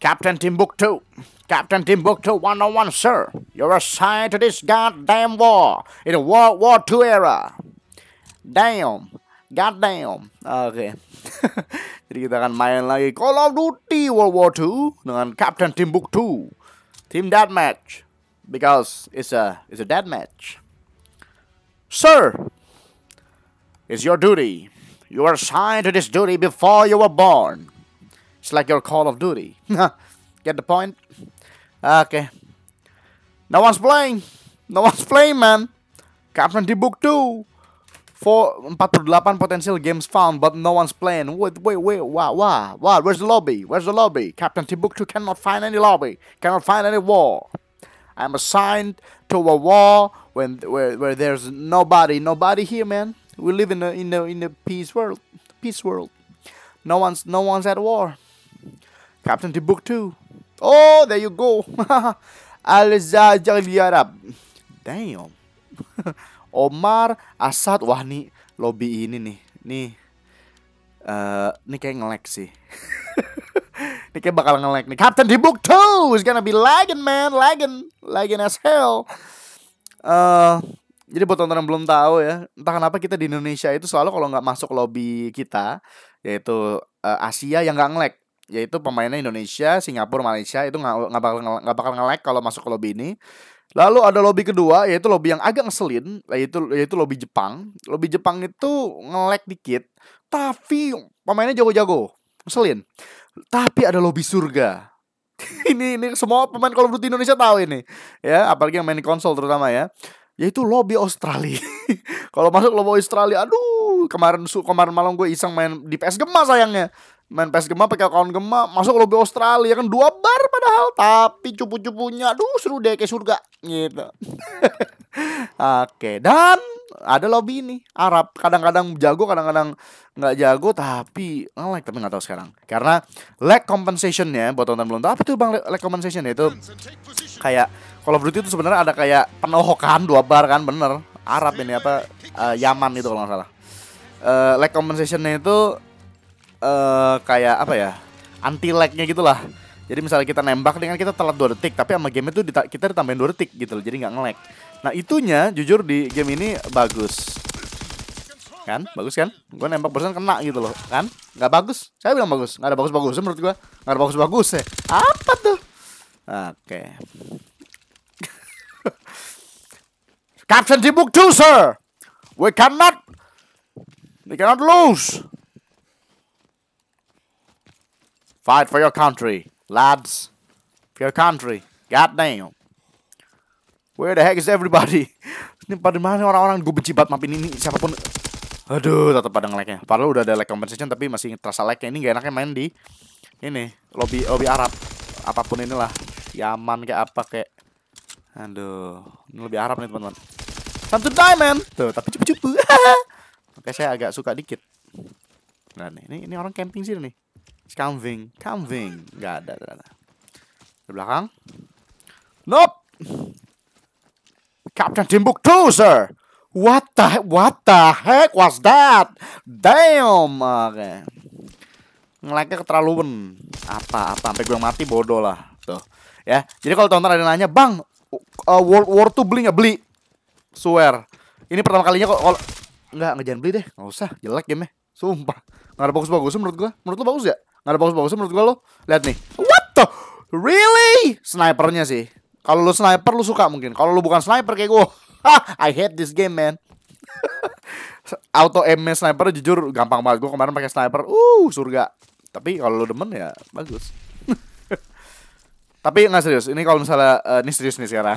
Captain Timbuktu. Captain Timbuktu 101, sir. You're assigned to this goddamn war in World War II era. Damn. Goddamn. Okay. Jadi kita akan main lagi Call of Duty World War II dengan Captain Timbuktu. Team Deathmatch. Because it's a it's a deathmatch. Sir, it's your duty. You were assigned to this duty before you were born. It's like your Call of Duty. Get the point? Okay. No one's playing. No one's playing, man. Captain di Book 2. For 48 potential games found, but no one's playing. Wait, wait, wait, why, why, why? Where's the lobby? Where's the lobby? Captain Timbuktu cannot find any lobby, cannot find any wall. I'm assigned to a wall when where, where there's nobody, nobody here, man. We live in a in a in a peace world, peace world. No one's no one's at war. Captain book two. Oh, there you go. Al-Zajak Liarab. Damn. Omar Asad. Wah, nih lobby ini nih. Nih. Uh, eh, ini kayak ngelek sih. ini kayak bakal ngelek nih. Captain book two. is gonna be lagging, man. Lagging. Lagging as hell. Uh, jadi buat teman yang belum tahu ya, entah kenapa kita di Indonesia itu selalu kalau nggak masuk lobby kita, yaitu uh, Asia yang nggak ngelek yaitu pemainnya Indonesia, Singapura, Malaysia itu nggak bakal nggak bakal ngelek kalau masuk ke lobby ini. Lalu ada lobby kedua yaitu lobby yang agak ngeselin yaitu yaitu lobby Jepang. Lobby Jepang itu ngelek dikit tapi pemainnya jago-jago. Ngeselin. Tapi ada lobby surga. ini ini semua pemain kalau berarti Indonesia tahu ini. Ya, apalagi yang main di konsol terutama ya. Yaitu lobby Australia. kalau masuk lobby Australia, aduh, kemarin kemarin malam gue iseng main di PS gemas sayangnya main PS Gema pakai akun Gema masuk lobby Australia kan dua bar padahal tapi cupu-cupunya aduh seru deh kayak surga gitu oke dan ada lobby ini Arab kadang-kadang jago kadang-kadang nggak jago tapi ngelag tapi nggak tahu sekarang karena lag compensationnya buat tonton belum tahu apa tuh bang lag compensation itu kayak kalau berarti itu sebenarnya ada kayak penohokan dua bar kan bener Arab ini apa uh, Yaman itu kalau nggak salah uh, lag compensationnya itu uh, kayak apa ya? Anti lagnya gitu lah. Jadi misalnya kita nembak dengan kita telat 2 detik, tapi sama game itu dita kita ditambahin 2 detik gitu loh, jadi nggak ngelag. Nah, itunya jujur di game ini bagus. Kan? Bagus kan? Gue nembak barusan kena gitu loh, kan? Nggak bagus. Saya bilang bagus. Nggak ada bagus-bagus menurut gue. Nggak ada bagus-bagus ya. Apa tuh? Oke. Okay. Captain Tibuk sir. We cannot, we cannot lose. Fight for your country, lads. For your country. Goddamn. Where the heck is everybody? ini pada mana orang-orang gue benci banget mapin ini siapapun. Aduh, tetap pada nge nya Padahal udah ada lag compensation tapi masih terasa lagnya. Ini gak enaknya main di ini lobby lobby Arab. Apapun inilah. Yaman kayak apa kayak Aduh, ini lebih Arab nih teman-teman. Time to die man. Tuh, tapi cip cepu Oke, saya agak suka dikit. Nah, nih, ini, ini orang camping sih nih. Kambing, kambing, nggak ada, nggak ada. Di belakang. Nope. Captain Timbuktu, sir. What the heck? what the heck was that? Damn. Oke. Okay. Ngeleknya keterlaluan. Apa apa sampai gue mati bodoh lah. Tuh. Ya. Jadi kalau tonton ada nanya, "Bang, uh, World War Two beli nggak beli?" Swear. Ini pertama kalinya kok kalau nggak ngejalan beli deh. Nggak usah, jelek game-nya. Sumpah. Nggak ada bagus-bagus menurut gue. Menurut lo bagus ya? Gak ada bagus bagus menurut gua lo. Lihat nih. What the? Really? Snipernya sih. Kalau lu sniper lu suka mungkin. Kalau lu bukan sniper kayak gua, ah, I hate this game, man. Auto aim sniper jujur gampang banget. Gua kemarin pakai sniper, uh, surga. Tapi kalau lu demen ya bagus. Tapi nggak serius. Ini kalau misalnya uh, ini serius nih sekarang.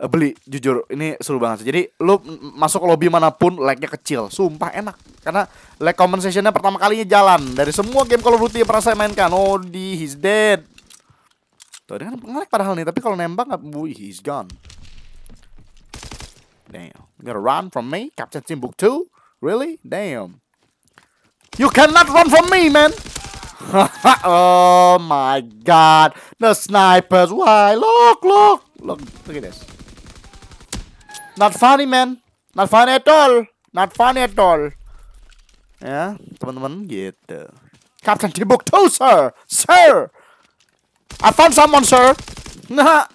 Eh, beli jujur ini seru banget sih jadi lu masuk lobby manapun lagnya kecil sumpah enak karena lag compensationnya pertama kalinya jalan dari semua game kalau of Duty pernah saya mainkan oh di he's dead tuh dia kan ngelag padahal nih tapi kalau nembak nggak he's gone damn you gotta run from me Captain Timbuktu really damn you cannot run from me man oh my god. The snipers. Why? Look, look. Look, look at this. Not funny man. Not funny at all. Not funny at all. Ya, teman-teman gitu. Captain Tibuk too, sir. Sir. I found someone, sir. Nah.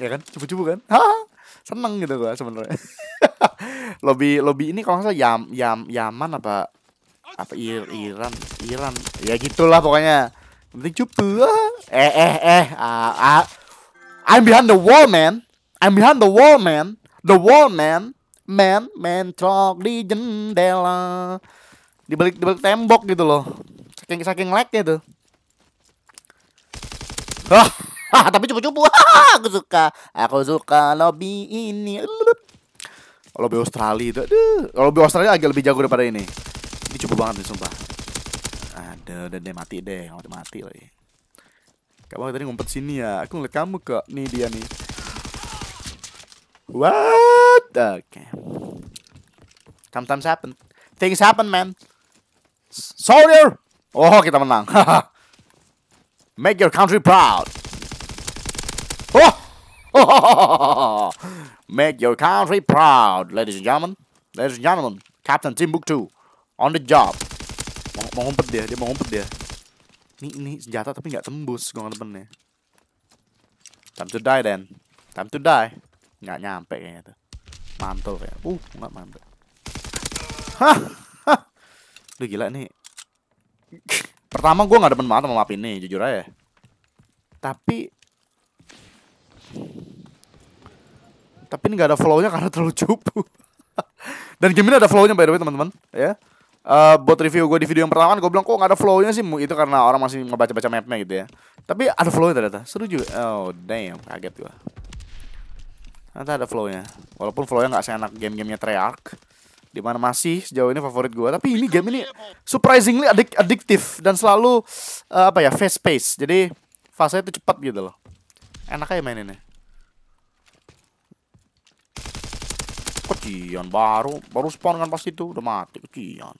Ya kan? coba-coba kan? Hah? Seneng gitu gua sebenarnya. lobby lobby ini kalau nggak salah Yam Yam Yaman apa apa Ir Iran Iran ya gitulah pokoknya penting cupu eh eh eh ah, ah. I'm behind the wall man I'm behind the wall man The Wall Man, Man, Man Talk di jendela. Di balik di balik tembok gitu loh. Saking saking lagnya gitu. Hah, tapi cupu-cupu. aku suka. Aku suka lobby ini. Lobby Australia itu. Aduh, lobby Australia agak lebih jago daripada ini. Ini cupu banget nih sumpah. Ada udah deh mati deh, mati mati lagi. Kamu tadi ngumpet sini ya. Aku ngeliat kamu kok. Nih dia nih. What? Okay. Sometimes happen. Things happen, man. Soldier! Oh, kita menang. Make your country proud. Oh! Make your country proud, ladies and gentlemen. Ladies and gentlemen, Captain Timbuktu on the job. Mau, mau ngumpet dia, dia mau ngumpet dia. Ini, ini senjata tapi nggak tembus, gue temennya. Time to die then. Time to die nggak nyampe kayaknya tuh mantul kayak uh nggak mantul hah Duh gila nih Pertama gue nggak ada banget sama map ini Jujur aja Tapi Tapi ini nggak ada flownya karena terlalu cupu Dan game ini ada flownya by the way teman-teman Ya yeah. Uh, buat review gue di video yang pertama kan gue bilang kok nggak ada flownya sih itu karena orang masih ngebaca-baca mapnya gitu ya tapi ada flow flownya ternyata seru juga oh damn kaget gue Nanti ada flow-nya. Walaupun flow-nya nggak seenak game-gamenya Treyarch. Dimana masih sejauh ini favorit gue. Tapi ini game ini surprisingly addic addictive. Dan selalu uh, apa ya fast pace. Jadi fase itu cepat gitu loh. Enak aja maininnya. Kecian baru baru spawn kan pasti itu udah mati kecian.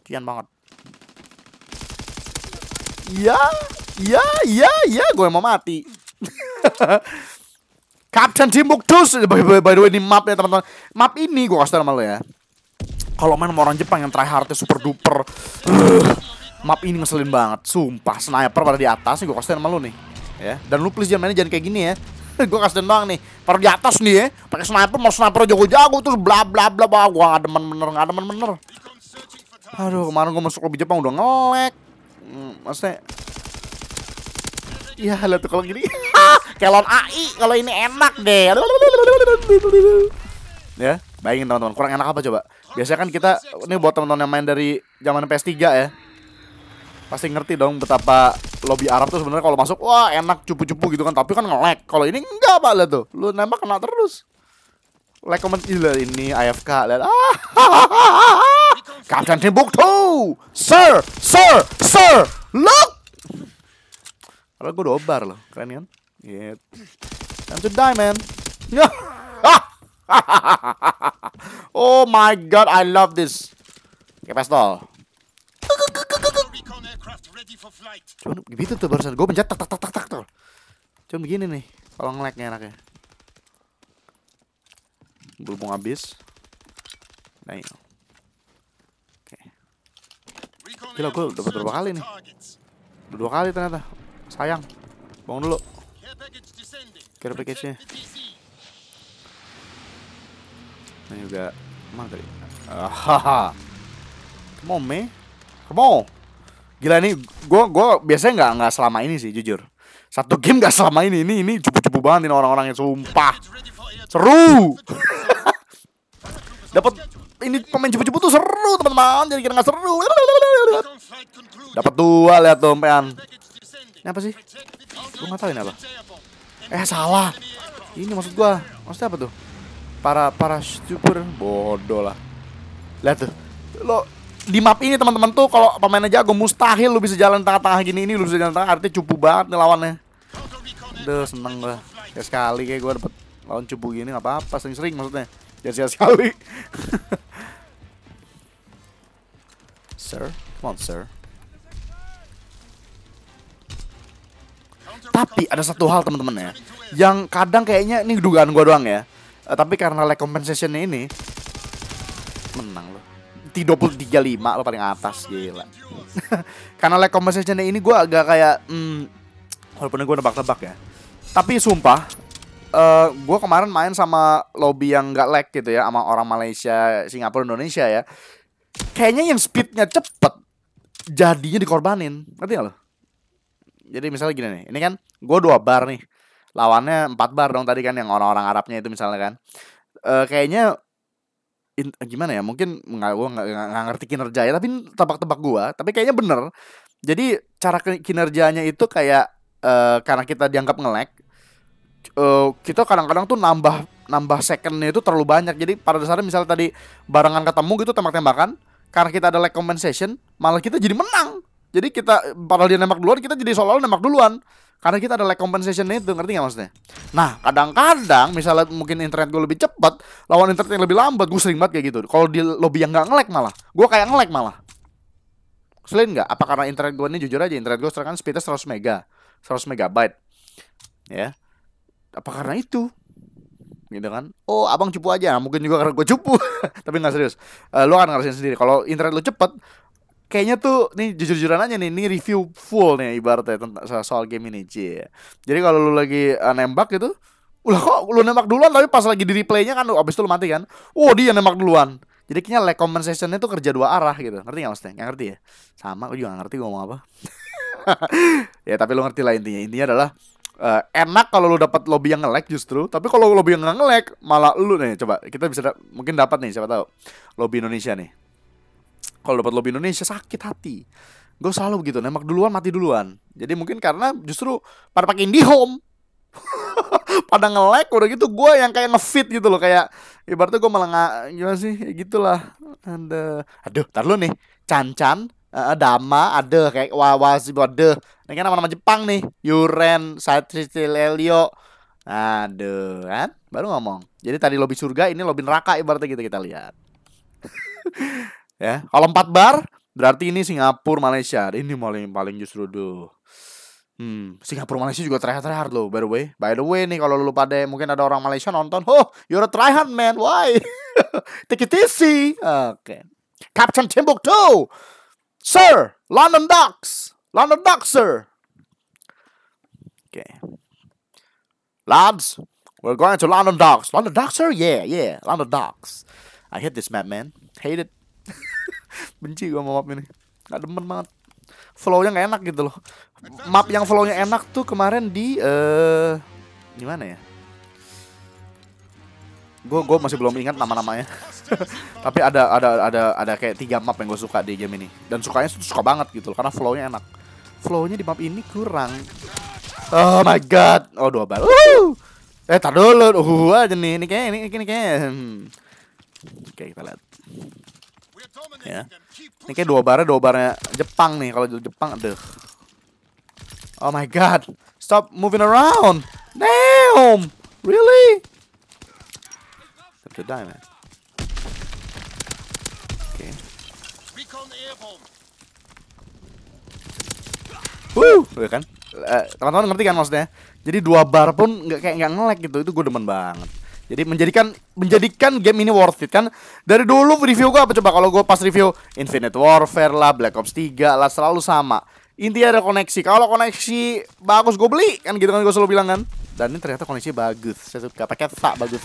Kecian banget. ya ya ya ya gue mau mati. Captain Timbuktu by, by, by the way ini map ya teman-teman. Map ini gue kasih tau sama lo ya. Kalau main sama orang Jepang yang tryhardnya super duper. Uh, map ini ngeselin banget. Sumpah sniper pada di atas gue kasih tau sama lo nih. Ya, dan lu please jangan mainnya jangan kayak gini ya. gue kasih doang nih. Pada di atas nih ya. Pakai sniper mau sniper jago-jago terus bla bla bla bla. Gue gak demen bener, gak demen bener. Aduh, kemarin gue masuk lobby Jepang udah ngelek. Hmm, maksudnya Iya, lihat tuh kalau gini. Kelon AI kalau ini enak deh. Ya, bayangin teman-teman, kurang enak apa coba? Biasanya kan kita ini buat teman-teman yang main dari zaman PS3 ya. Pasti ngerti dong betapa lobby Arab tuh sebenarnya kalau masuk wah enak cupu-cupu gitu kan, tapi kan nge-lag. Kalau ini enggak Pak lah tuh. Lu nembak kena terus. Like comment gila ini AFK lihat. Ah, Kapten Timbuktu. Sir, sir, sir. Look. Kalau gue dobar loh, keren kan? Yeah. Time to die, man. oh my god, I love this. Okay, pistol. Cuman gitu tuh barusan gue pencet tak tak tak tak tak tuh. Cuman begini nih, kalau ngelagnya enaknya. Berhubung habis. Nah, ini. Iya. Oke. Okay. Gila, gue dapat berapa kali nih? Dua kali ternyata. Sayang. Bangun dulu. Get up against Ini juga mana tadi? Margaret. haha. Come on, man. Come on. Gila nih, gue gua biasanya nggak nggak selama ini sih jujur. Satu game nggak selama ini. Ini ini cupu-cupu banget ini orang-orangnya sumpah. Seru. Dapat ini pemain cupu-cupu tuh seru teman-teman. Jadi kira nggak seru. Dapat dua lihat tuh, Pean. Ini apa sih? Gue nggak tahu ini apa. Eh salah. Ini maksud gua. Maksudnya apa tuh? Para para super bodoh lah. Lihat tuh. Lo di map ini teman-teman tuh kalau aja jago mustahil lu bisa jalan tengah-tengah gini ini lu bisa jalan tengah artinya cupu banget nih lawannya. Duh seneng gua. Ya sekali kayak gua dapet lawan cupu gini nggak apa-apa sering-sering maksudnya. sia sekali. sir, come on sir. Tapi ada satu hal teman-teman ya, yang kadang kayaknya ini dugaan gue doang ya. Uh, tapi karena lag compensation ini menang loh. tiga 235 lo paling atas gila. karena lag compensation ini gue agak kayak hmm, walaupun gue nebak-nebak ya. Tapi sumpah uh, eh, gue kemarin main sama lobby yang gak lag gitu ya sama orang Malaysia, Singapura, Indonesia ya. Kayaknya yang speednya cepet jadinya dikorbanin. Ngerti gak lo? jadi misalnya gini nih ini kan gue dua bar nih lawannya empat bar dong tadi kan yang orang-orang Arabnya itu misalnya kan e, kayaknya in, gimana ya mungkin nggak gue nggak ngerti kinerjanya tapi tebak-tebak gue tapi kayaknya bener jadi cara kinerjanya itu kayak e, karena kita dianggap ngelek e, eh, kita kadang-kadang tuh nambah nambah secondnya itu terlalu banyak jadi pada dasarnya misalnya tadi barengan ketemu gitu tembak-tembakan karena kita ada like compensation malah kita jadi menang jadi kita padahal dia nembak duluan kita jadi seolah-olah nembak duluan karena kita ada lag compensation itu ngerti nggak maksudnya nah kadang-kadang misalnya mungkin internet gue lebih cepat lawan internet yang lebih lambat gue sering banget kayak gitu kalau di lobby yang nggak ngelag malah gue kayak ngelag malah selain nggak apa karena internet gue ini jujur aja internet gue sekarang speednya 100 mega 100 megabyte ya apa karena itu gitu kan oh abang cupu aja mungkin juga karena gue cupu tapi nggak serius uh, eh, lo kan ngerasain sendiri kalau internet lo cepet kayaknya tuh nih jujur-jujuran aja nih, ini review full nih ibaratnya tentang soal game ini, c. Jadi kalau lu lagi uh, nembak gitu, ulah kok lu nembak duluan tapi pas lagi di replaynya kan abis itu lu mati kan. Oh, dia nembak duluan. Jadi kayaknya lag compensationnya itu kerja dua arah gitu. Ngerti nggak maksudnya? Yang ngerti ya? Sama, gue juga gak ngerti gue mau apa. ya tapi lu ngerti lah intinya. Intinya adalah uh, enak kalau lu dapat lobby yang nge-lag justru, tapi kalau lobby yang nggak nge-lag malah lu nih coba kita bisa da mungkin dapat nih siapa tahu lobby Indonesia nih kalau dapat lobby Indonesia sakit hati gue selalu begitu nembak duluan mati duluan jadi mungkin karena justru pada pakai Home, pada ngelek udah gitu gue yang kayak ngefit gitu loh kayak ibaratnya gue malah nggak gimana sih ya gitulah ada uh, aduh tar lu nih cancan uh, dama ada kayak wawas ada ini kan nama-nama Jepang nih Yuren Satrisil Elio aduh kan baru ngomong jadi tadi lobby surga ini lobby neraka ibaratnya gitu kita lihat ya. Kalau empat bar berarti ini Singapura Malaysia. Ini paling paling justru do. Hmm, Singapura Malaysia juga try hard, try hard loh by the way. By the way nih kalau lu pada mungkin ada orang Malaysia nonton, "Oh, you're a try hard man. Why?" Take it easy. Oke. Okay. Captain Timbuktu. Sir, London Ducks. London Ducks, sir. Oke. Okay. Lads, we're going to London Ducks. London Ducks, sir? Yeah, yeah. London Ducks. I hate this map, man. Hate it benci gue sama map ini nggak demen banget flownya nggak enak gitu loh map yang flownya enak tuh kemarin di uh, eh, gimana ya gue gue masih belum ingat nama-namanya tapi ada ada ada ada kayak tiga map yang gue suka di game ini dan sukanya suka banget gitu loh karena flownya enak flownya di map ini kurang oh my god oh dua bal eh tar dulu uh aja nih ini kayak ini ini kayak hmm. oke kita lihat Ya. ya. Ini kayak dua barnya dua barnya Jepang nih kalau Jepang deh Oh my god. Stop moving around. Damn. Really? Time to die, man. Okay. Wuh, iya kan? Eh, teman-teman ngerti kan maksudnya? Jadi dua bar pun nggak kayak nggak ngelek gitu. Itu gue demen banget. Jadi menjadikan menjadikan game ini worth it kan. Dari dulu review gue apa coba kalau gue pas review Infinite Warfare lah, Black Ops 3 lah selalu sama. Intinya ada koneksi. Kalau koneksi bagus gue beli kan gitu kan gue selalu bilang kan. Dan ini ternyata koneksi bagus. Saya suka pakai tak bagus.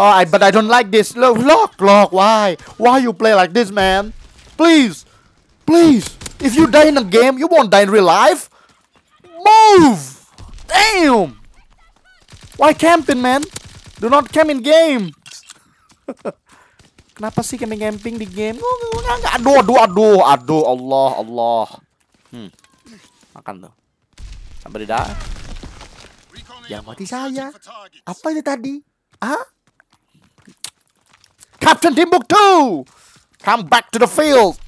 Oh, I, but I don't like this. Look, look, look. Why? Why you play like this, man? Please, please. If you die in a game, you won't die in real life. Move. Damn. Why camping, man? Do not camp in game. Kenapa sih camping-camping di game? Enggak, aduh, aduh, aduh, aduh, Allah, Allah. Hmm. Makan tuh. Sampai di dah. Yang mati saya. Apa itu tadi? Ah? Captain Timbuktu! Come back to the field.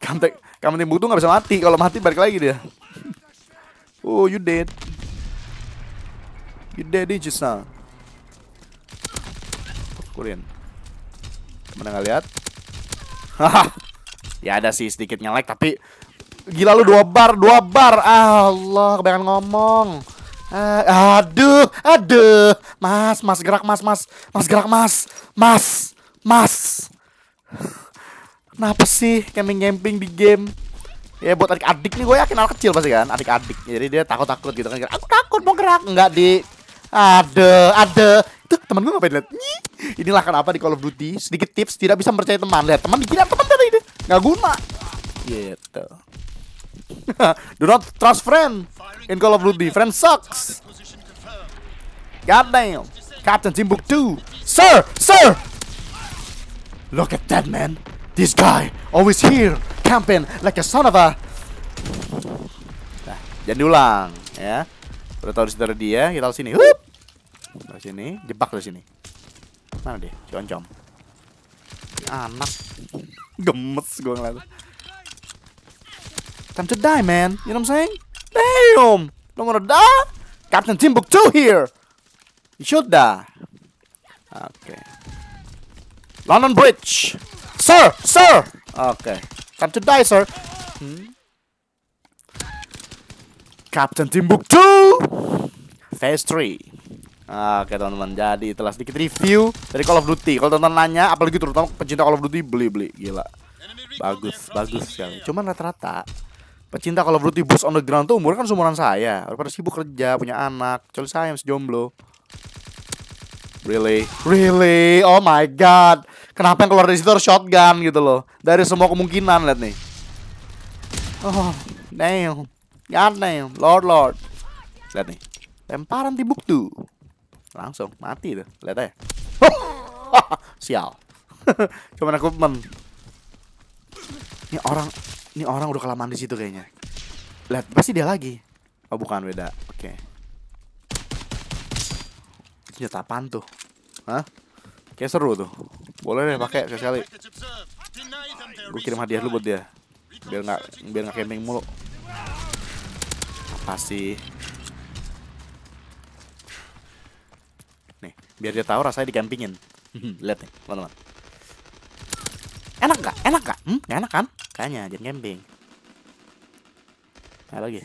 Kamu, Captain Timbuktu nggak bisa mati. Kalau mati balik lagi dia. Oh, you dead. You dead it just now. Pukulin. Mana nggak lihat? hahaha, ya ada sih sedikit nyelek tapi gila lu dua bar, dua bar. Ah, Allah, kebanyakan ngomong. Eh, aduh, aduh. Mas, mas gerak mas, mas. Mas gerak mas. Mas. Mas. Kenapa sih camping-camping di game? Ya buat adik-adik nih gue yakin anak kecil pasti kan Adik-adik Jadi dia takut-takut gitu kan Aku takut mau gerak Enggak di ada, ada. Itu teman gue ngapain lihat? Inilah kenapa di Call of Duty sedikit tips tidak bisa percaya teman. Lihat teman dikira teman tadi itu nggak guna. Gitu. Do not trust friend in Call of Duty. Friend sucks. God damn. Captain Timbuktu. Sir, sir. Look at that man. This guy always here camping like a son of a. Nah, jangan diulang ya. Udah tahu disitu ada dia, kita harus sini. Hup! Dari sini, jebak dari sini. Mana dia? oncom. Anak. Gemes gue ngeliat. Time to die, man. You know what I'm saying? Damn! Don't wanna die? Captain Timbuktu here! You should die. Okay. London Bridge! Sir! Sir! Oke. Time to die, sir. Hmm? Timbuk Timbuktu Phase 3 ah, Oke teman-teman, jadi telah sedikit review dari Call of Duty Kalau teman-teman nanya, apalagi terutama pecinta Call of Duty, beli-beli, gila Bagus, bagus sekali Cuman rata-rata pecinta Call of Duty Boost on the ground tuh umur kan seumuran saya Pada sibuk kerja, punya anak, kecuali saya yang sejomblo Really? Really? Oh my god. Kenapa yang keluar dari situ shotgun gitu loh? Dari semua kemungkinan lihat nih. Oh, damn. God damn, Lord Lord. Lihat nih. Lemparan tibuk tuh. Langsung mati tuh. Lihat aja. Sial. Cuman aku men. Ini orang ini orang udah kelamaan di situ kayaknya. Lihat, pasti dia lagi. Oh, bukan beda. Oke. Okay. Senjata apaan tuh? Hah? Kayak seru tuh. Boleh deh pakai sekali. Gue kirim hadiah lu buat dia. Biar nggak biar nggak camping mulu pasti, Nih, biar dia tahu rasanya digampingin. Hmm. Lihat nih, teman-teman. Enak gak? Enak gak? Hmm? Gak enak kan? Kayaknya, jadi camping. Nah, lagi.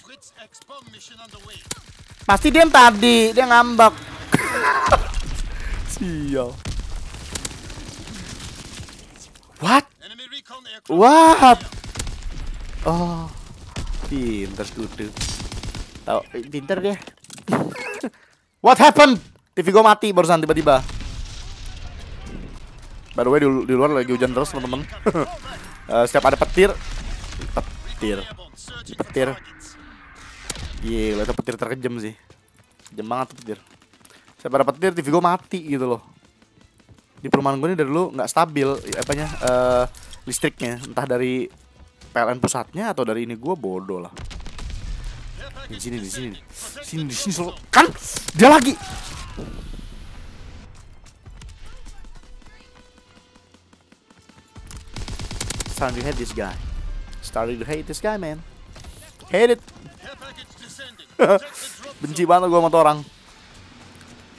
Pasti dia yang tadi, dia ngambek. Sial. What? What? Oh, pinter tuh. Tahu, eh, pinter dia. What happened? TV gua mati barusan tiba-tiba. By the way di, di luar lagi hujan terus teman-teman. uh, setiap ada petir, petir, petir. Gila itu petir terkejem sih. Kejem banget tuh petir. Setiap ada petir TV gua mati gitu loh. Di perumahan gue ini dari dulu nggak stabil apanya uh, listriknya entah dari PLN pusatnya atau dari ini gua bodoh lah. Di sini, di sini. Sini, di sini selalu. Kan dia lagi. Starting to hate this guy. Starting to hate this guy, man. Hate it. Benci banget gue sama orang.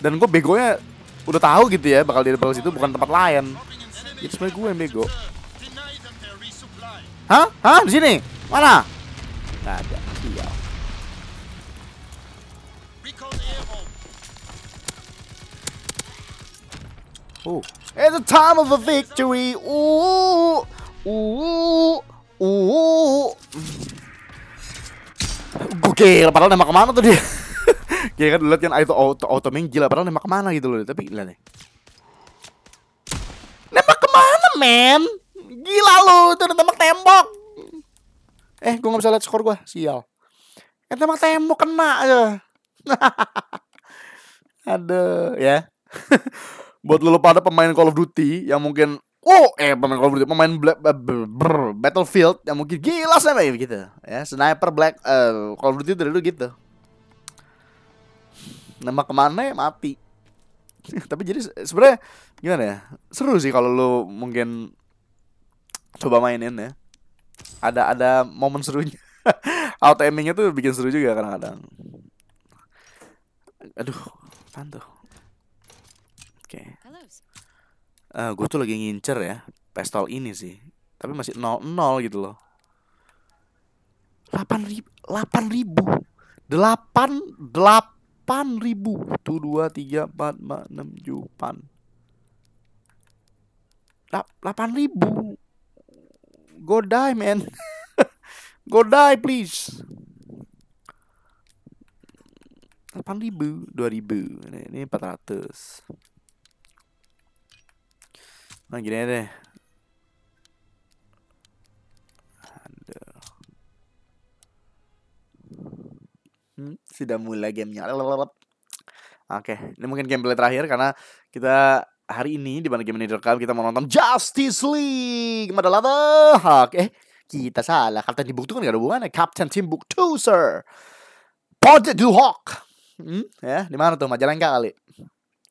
Dan gue begonya udah tahu gitu ya bakal di situ bukan tempat lain. Itu ya, sebenarnya gue yang bego. Hah? Hah? Di sini? Mana? Nggak ada. Sial. Ooh. It's the time of a victory. Ooh. Ooh. Ooh. Gue kira, padahal nembak kemana tuh dia? Gila kan lihat kan itu auto auto main gila padahal nembak kemana gitu loh, tapi lihat nih. Nembak kemana, men? Gila lu, itu nembak tembok. Eh, gue nggak bisa lihat skor gue, sial. Eh, tembak tembok kena aja. Aduh, ya. buat lo pada pemain Call of Duty yang mungkin Oh, eh pemain Call of Duty, pemain Black, eh, brr, brr, Battlefield yang mungkin gila ya gitu. Ya, sniper Black uh, Call of Duty dari dulu gitu. Nama kemana ya mati. Tapi jadi sebenarnya gimana ya? Seru sih kalau lo mungkin coba mainin ya. Ada ada momen serunya. Auto aimingnya tuh bikin seru juga kadang-kadang. Aduh, apaan tuh? Oke. Okay. Uh, eh, gue tuh lagi ngincer ya pistol ini sih. Tapi masih 0-0 gitu loh. 8 ribu, 8 ribu. 8 8 ribu. 1 2 3 4 5 6 jupan. 8 ribu. Go die, man. Go die, please. 8 ribu, 2 ribu. Ini 400. Nah gini deh. Hmm, sudah mulai gamenya. Oke, ini mungkin gameplay terakhir karena kita hari ini di mana game ini direkam kita mau nonton Justice League Madalah Hak eh kita salah Kapten Timbuktu kan gak ada hubungannya Kapten Timbuktu sir Project Duhok hmm? ya di mana tuh majalah enggak kali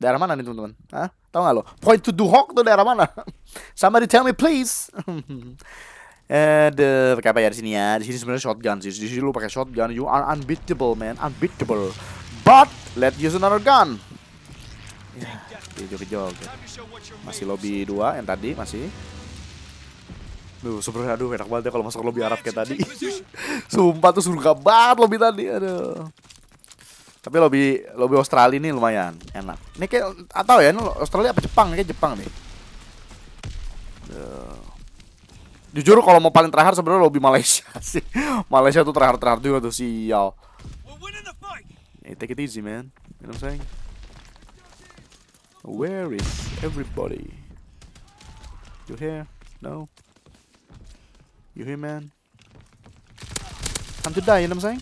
Daerah mana nih teman-teman? Hah? tau nggak lo? Point to Duhok tuh daerah mana? Somebody tell me please. Eh, the pakai apa ya di sini ya? Di sini sebenarnya shotgun sih. Di sini lu pakai shotgun. You are unbeatable, man. Unbeatable. But let use another gun. Ya, joget-joget. Masih lobby dua yang tadi masih. Duh, sebenernya aduh enak banget ya kalau masuk lobby Arab kayak tadi. Sumpah tuh surga banget lobby tadi. Aduh. Tapi lobby lobby Australia ini lumayan enak. Ini kayak atau ya ini Australia apa Jepang? Kayak Jepang nih. Eh, jujur kalau mau paling terakhir sebenarnya lobby Malaysia sih. Malaysia tuh terakhir-terakhir juga tuh sial. Hey, take it easy, man. You know what I'm saying? Where is everybody? You here? No. You here, man? Time to die, you know what I'm saying?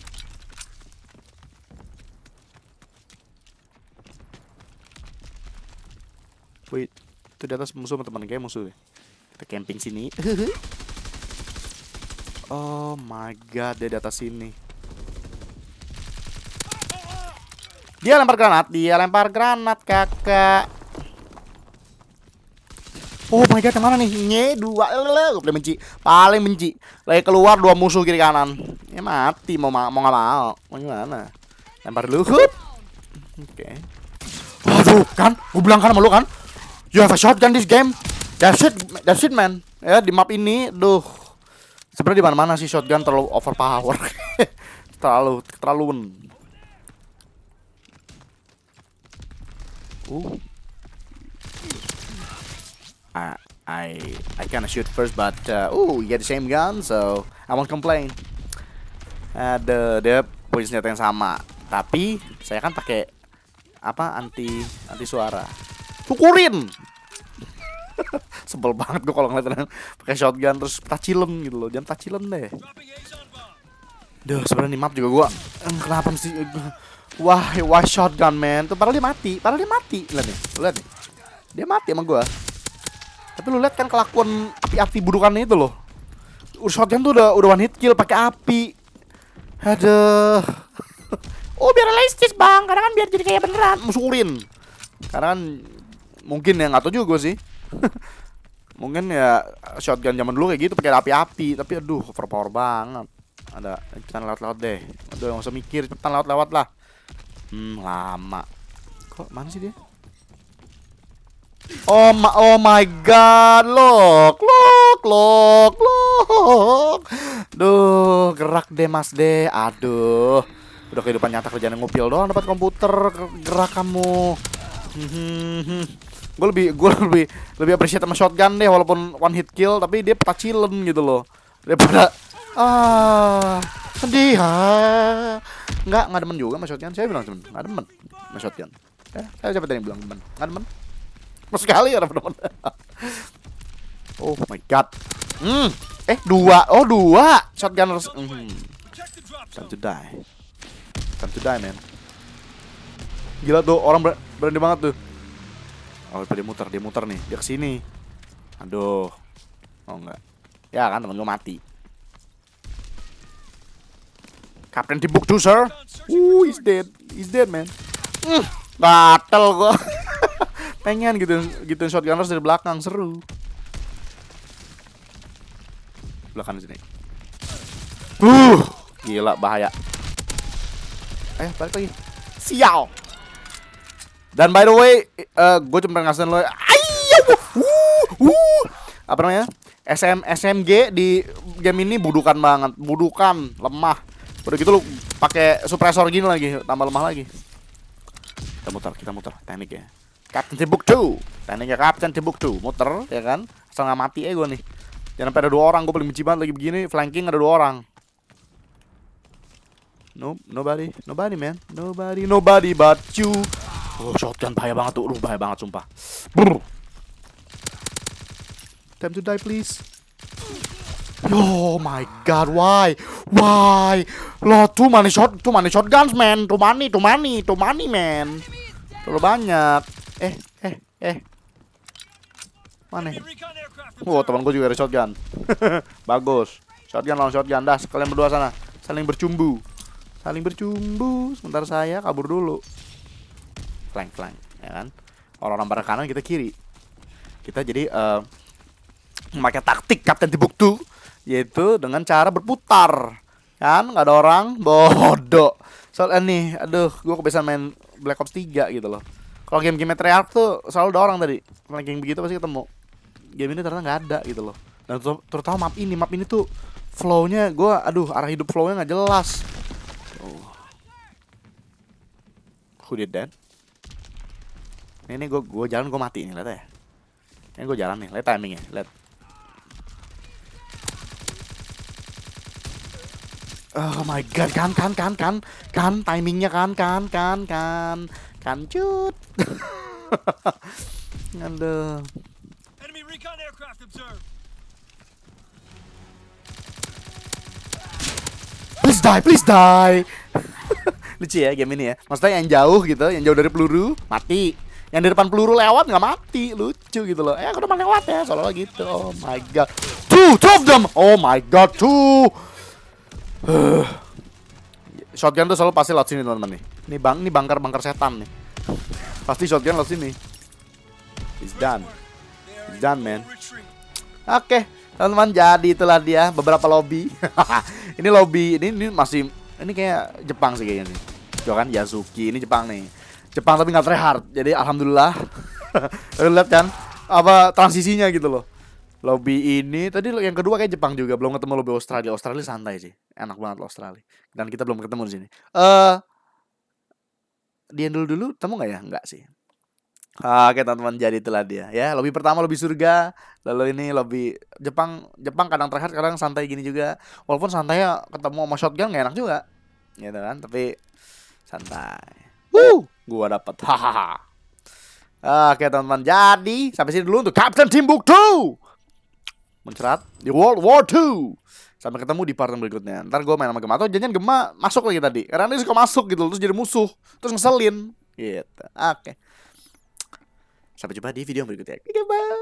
Wih, itu di atas musuh teman teman kayak musuh. Ya? Kita camping sini. oh my god, dia di atas sini. Dia lempar granat, dia lempar granat, Kakak. Oh my god, kemana mana nih? Nye, dua, gue paling benci, paling benci. Lagi keluar dua musuh kiri kanan. Ya mati, mau ma mau nggak mau, mau gimana? Lempar dulu, Oke. Okay. Aduh, kan? Gue bilang kan sama lu kan? You have a shotgun this game? That's it, that's it man. Ya di map ini, duh. Sebenarnya di mana-mana sih shotgun terlalu overpower. terlalu men uh I I I kind shoot first, but uh, ooh, you get the same gun, so I won't complain. Ada uh, dia punya senjata yang sama, tapi saya kan pakai apa anti anti suara syukurin sebel banget gue kalau ngeliat orang pakai shotgun terus tacilem gitu loh jangan tacilem deh Duh sebenarnya map juga gue kenapa mesti wah wah shotgun man tuh padahal dia mati padahal dia mati lihat nih lihat nih dia mati emang gue tapi lu lihat kan kelakuan api-api burukannya itu loh shotgun tuh udah udah one hit kill pakai api ada, oh biar realistis bang karena kan biar jadi kayak beneran musuhin karena kan mungkin ya nggak tahu juga sih mungkin ya shotgun zaman dulu kayak gitu pakai api-api tapi aduh overpower banget ada cepetan lewat-lewat deh aduh nggak usah mikir cepetan lewat-lewat lah hmm lama kok mana sih dia Oh my, oh my god, look, look, look, look. Duh, gerak deh mas deh, aduh. Udah kehidupan nyata kerjaan ngupil doang dapat komputer, gerak kamu. Hmm, hmm, hmm gue lebih gue lebih lebih appreciate sama shotgun deh walaupun one hit kill tapi dia pacilen gitu loh daripada ah sedih ah nggak nggak demen juga sama shotgun saya bilang temen nggak demen sama shotgun eh saya siapa tadi yang bilang demen nggak demen mas sekali ada temen oh my god hmm eh dua oh dua shotgun harus hmm. time to die time to die man gila tuh orang ber berani banget tuh Oh, dia muter, dia muter nih. Dia kesini. Aduh. Oh, enggak. Ya kan, temen gue mati. Captain Tibuk too, sir. uh he's dead. He's dead, man. Uh, gatel gue. Pengen gitu gitu shotgunners dari belakang, seru. Belakang sini. Uh, gila bahaya. Ayo eh, balik lagi. Sial. Dan by the way, uh, eh, gue cuma ngasih lo, ayah, uh, uh, apa namanya? SM SMG di game ini budukan banget, budukan, lemah. Udah gitu lo pakai suppressor gini lagi, tambah lemah lagi. Kita muter, kita muter teknik ya. Captain tuh, tekniknya Captain tuh. muter ya kan? Asal nggak mati ya gue nih. Jangan pada dua orang, gue paling benci banget lagi begini, flanking ada dua orang. No, nobody, nobody man, nobody, nobody but you. Oh, shotgun bahaya banget tuh. Lu bahaya banget sumpah. Brr. Time to die please. Oh my god, why? Why? Lo tuh many shot, tuh shot shotguns man, tuh many, tuh many, tuh many man. Terlalu banyak. Eh, eh, eh. Mana? oh, teman gue juga ada shotgun. Bagus. Shotgun lawan shotgun dah. Kalian berdua sana, saling bercumbu. Saling bercumbu. Sebentar saya kabur dulu klang-klang, ya kan orang-orang pada kanan kita kiri kita jadi uh, memakai taktik Kapten Tibuktu yaitu dengan cara berputar kan nggak ada orang bodoh soalnya eh, nih aduh gue kebiasaan main Black Ops 3 gitu loh kalau game-game Treyarch tuh selalu ada orang tadi game begitu pasti ketemu game ini ternyata nggak ada gitu loh dan terutama map ini map ini tuh flownya gue aduh arah hidup flownya nggak jelas oh. who did that ini, ini gue gua jalan gue mati nih, lihat ya. Ini gue jalan nih, lihat timingnya, lihat. Oh my god, kan kan kan kan kan timingnya kan kan kan kan kan cut. Aduh. Please die, please die. Lucu ya game ini ya. Maksudnya yang jauh gitu, yang jauh dari peluru mati yang di depan peluru lewat nggak mati lucu gitu loh eh aku udah lewat ya soalnya gitu oh my god two two of them oh my god two uh. shotgun tuh selalu pasti laut sini teman-teman nih ini bang ini bangkar bangkar setan nih pasti shotgun laut sini it's done it's done man oke okay. teman-teman jadi itulah dia beberapa lobby ini lobby ini ini masih ini kayak Jepang sih kayaknya nih. Tuh kan Yasuki ini Jepang nih. Jepang tapi nggak terhard, jadi alhamdulillah lihat kan apa transisinya gitu loh lobby ini tadi yang kedua kayak Jepang juga belum ketemu lobby Australia Australia santai sih enak banget Australia dan kita belum ketemu di sini eh uh, dia dulu dulu temu nggak ya nggak sih ah, Oke okay, teman-teman jadi itulah dia ya lobby pertama lobby surga lalu ini lobby Jepang Jepang kadang terakhir kadang santai gini juga walaupun santainya ketemu sama shotgun nggak enak juga gitu kan tapi santai Woo, gua dapat. Hahaha. Oke teman-teman, jadi sampai sini dulu untuk Captain Timbuktu Mencerat di World War II Sampai ketemu di part yang berikutnya Ntar gue main sama Gema Atau jangan Gema masuk lagi tadi Karena dia suka masuk gitu Terus jadi musuh Terus ngeselin Gitu Oke Sampai jumpa di video berikutnya Bye Bye